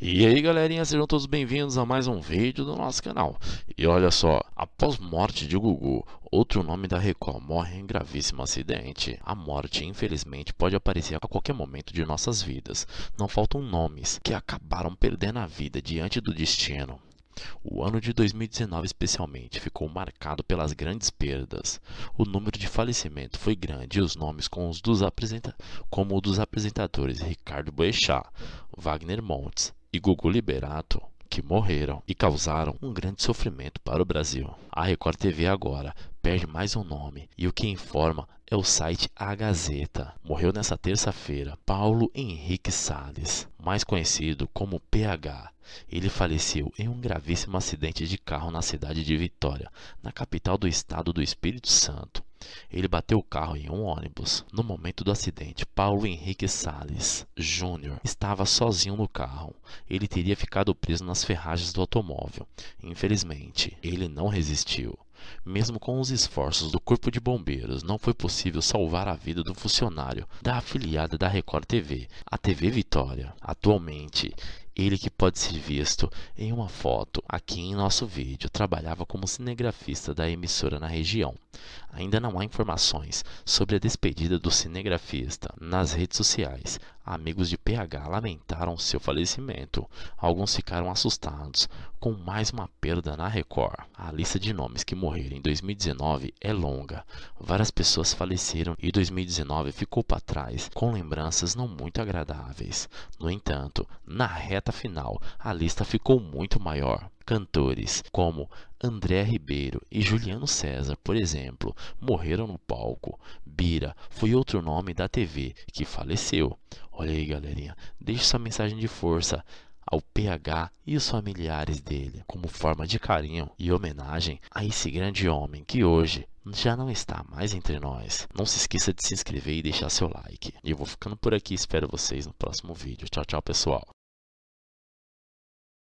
E aí galerinha, sejam todos bem-vindos a mais um vídeo do nosso canal. E olha só, após morte de Gugu, outro nome da Record morre em gravíssimo acidente. A morte, infelizmente, pode aparecer a qualquer momento de nossas vidas. Não faltam nomes que acabaram perdendo a vida diante do destino. O ano de 2019 especialmente ficou marcado pelas grandes perdas. O número de falecimento foi grande e os nomes como os dos, apresenta como o dos apresentadores Ricardo Boechat, Wagner Montes, e Gugu Liberato que morreram e causaram um grande sofrimento para o Brasil. A Record TV agora perde mais um nome e o que informa é o site A Gazeta. Morreu nesta terça-feira Paulo Henrique Sales, mais conhecido como PH. Ele faleceu em um gravíssimo acidente de carro na cidade de Vitória, na capital do estado do Espírito Santo. Ele bateu o carro em um ônibus. No momento do acidente, Paulo Henrique Sales Júnior estava sozinho no carro. Ele teria ficado preso nas ferragens do automóvel. Infelizmente, ele não resistiu. Mesmo com os esforços do Corpo de Bombeiros, não foi possível salvar a vida do funcionário da afiliada da Record TV, a TV Vitória. Atualmente, ele que pode ser visto em uma foto aqui em nosso vídeo, trabalhava como cinegrafista da emissora na região. Ainda não há informações sobre a despedida do cinegrafista. Nas redes sociais, amigos de PH lamentaram seu falecimento. Alguns ficaram assustados com mais uma perda na Record. A lista de nomes que morreram em 2019 é longa. Várias pessoas faleceram e 2019 ficou para trás, com lembranças não muito agradáveis. No entanto, na reta final, a lista ficou muito maior. Cantores como André Ribeiro e Juliano César, por exemplo, morreram no palco. Bira foi outro nome da TV que faleceu. Olha aí, galerinha, deixe sua mensagem de força ao PH e os familiares dele, como forma de carinho e homenagem a esse grande homem que hoje já não está mais entre nós. Não se esqueça de se inscrever e deixar seu like. E eu vou ficando por aqui, espero vocês no próximo vídeo. Tchau, tchau, pessoal.